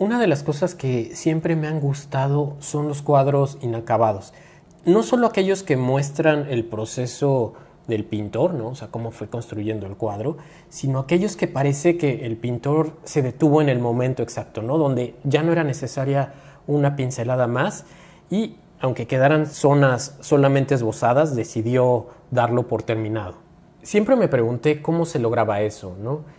Una de las cosas que siempre me han gustado son los cuadros inacabados. No solo aquellos que muestran el proceso del pintor, ¿no? O sea, cómo fue construyendo el cuadro, sino aquellos que parece que el pintor se detuvo en el momento exacto, ¿no? Donde ya no era necesaria una pincelada más y aunque quedaran zonas solamente esbozadas, decidió darlo por terminado. Siempre me pregunté cómo se lograba eso, ¿no?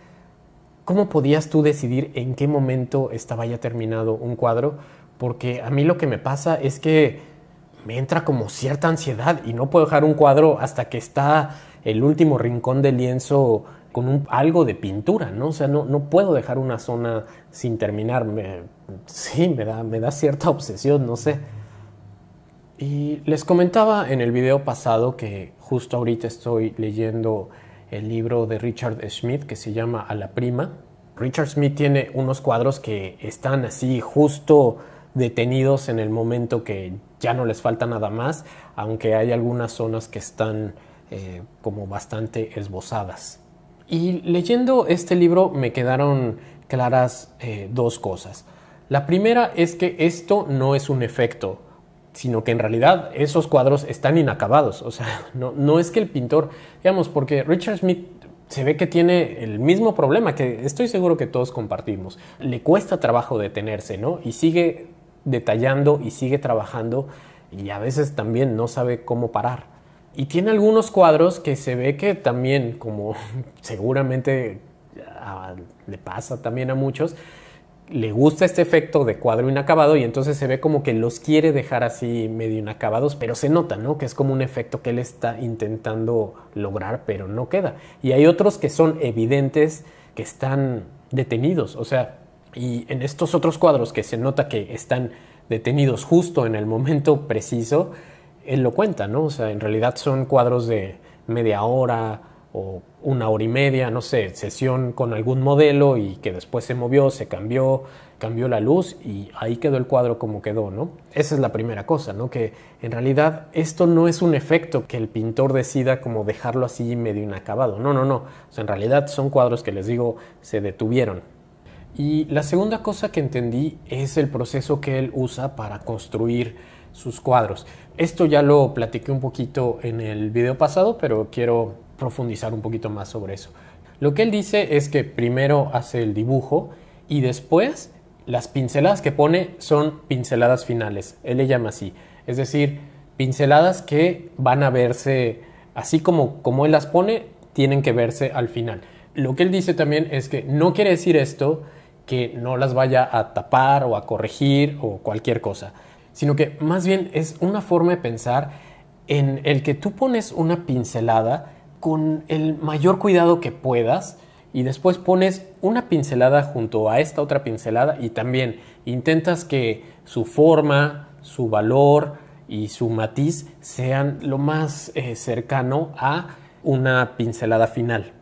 ¿cómo podías tú decidir en qué momento estaba ya terminado un cuadro? Porque a mí lo que me pasa es que me entra como cierta ansiedad y no puedo dejar un cuadro hasta que está el último rincón del lienzo con algo de pintura, ¿no? O sea, no, no puedo dejar una zona sin terminar. Me, sí, me da, me da cierta obsesión, no sé. Y les comentaba en el video pasado que justo ahorita estoy leyendo el libro de Richard Smith que se llama A la prima. Richard Smith tiene unos cuadros que están así justo detenidos en el momento que ya no les falta nada más, aunque hay algunas zonas que están eh, como bastante esbozadas. Y leyendo este libro me quedaron claras eh, dos cosas. La primera es que esto no es un efecto, sino que en realidad esos cuadros están inacabados. O sea, no, es que el pintor, digamos, porque Richard Smith se ve que tiene el mismo problema que estoy seguro que todos compartimos. Le cuesta trabajo detenerse, ¿no? Y sigue detallando y sigue trabajando y a veces también no sabe cómo parar. Y tiene algunos cuadros que se ve que también, como seguramente ah, le pasa también a muchos, le gusta este efecto de cuadro inacabado y entonces se ve como que los quiere dejar así medio inacabados, pero se nota, ¿no? Que es como un efecto que él está intentando lograr, pero no queda. Y hay otros que son evidentes que están detenidos, o sea, y en estos otros cuadros que se nota que están detenidos justo en el momento preciso, él lo cuenta, ¿no? O sea, en realidad son cuadros de media hora, o una hora y media, no sé, sesión con algún modelo y que después se movió, se cambió, cambió la luz y ahí quedó el cuadro como quedó, ¿no? Esa es la primera cosa, ¿no? Que en realidad esto no es un efecto que el pintor decida como dejarlo así medio inacabado, no, no, no, en realidad son cuadros que les digo se detuvieron. Y la segunda cosa que entendí es el proceso que él usa para construir sus cuadros. Esto ya lo platiqué un poquito en el video pasado, pero quiero profundizar un poquito más sobre eso. Lo que él dice es que primero hace el dibujo y después las pinceladas que pone son pinceladas finales, él le llama así, es decir, pinceladas que van a verse así como, como él las pone, tienen que verse al final. Lo que él dice también es que no quiere decir esto que no las vaya a tapar o a corregir o cualquier cosa, sino que más bien es una forma de pensar en el que tú pones una pincelada con el mayor cuidado que puedas y después pones una pincelada junto a esta otra pincelada y también intentas que su forma, su valor y su matiz sean lo más eh, cercano a una pincelada final.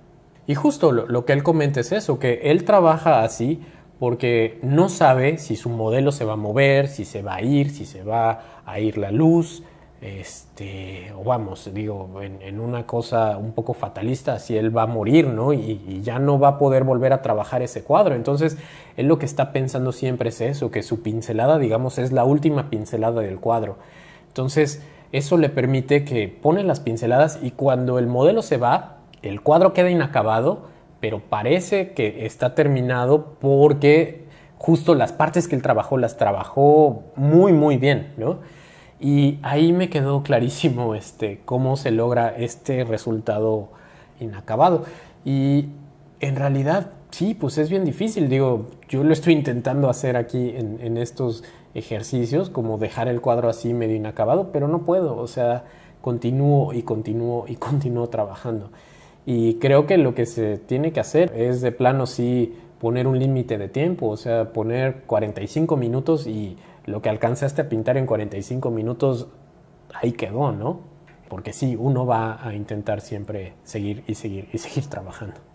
Y justo lo que él comenta es eso, que él trabaja así porque no sabe si su modelo se va a mover, si se va a ir, si se va a ir la luz, este, o vamos, digo, en, una cosa un poco fatalista, si él va a morir, ¿no? Y, ya no va a poder volver a trabajar ese cuadro. Entonces, él lo que está pensando siempre es eso, que su pincelada, digamos, es la última pincelada del cuadro. Entonces, eso le permite que pone las pinceladas y cuando el modelo se va, el cuadro queda inacabado, pero parece que está terminado porque justo las partes que él trabajó las trabajó muy, muy bien, ¿no? Y ahí me quedó clarísimo este, cómo se logra este resultado inacabado. Y en realidad, sí, pues es bien difícil. Digo, yo lo estoy intentando hacer aquí en, en estos ejercicios, como dejar el cuadro así medio inacabado, pero no puedo. O sea, continúo y continúo y continúo trabajando. Y creo que lo que se tiene que hacer es de plano sí poner un límite de tiempo, o sea, poner 45 minutos y lo que alcanzaste a pintar en 45 minutos, ahí quedó, ¿no? Porque sí, uno va a intentar siempre seguir y seguir y seguir trabajando.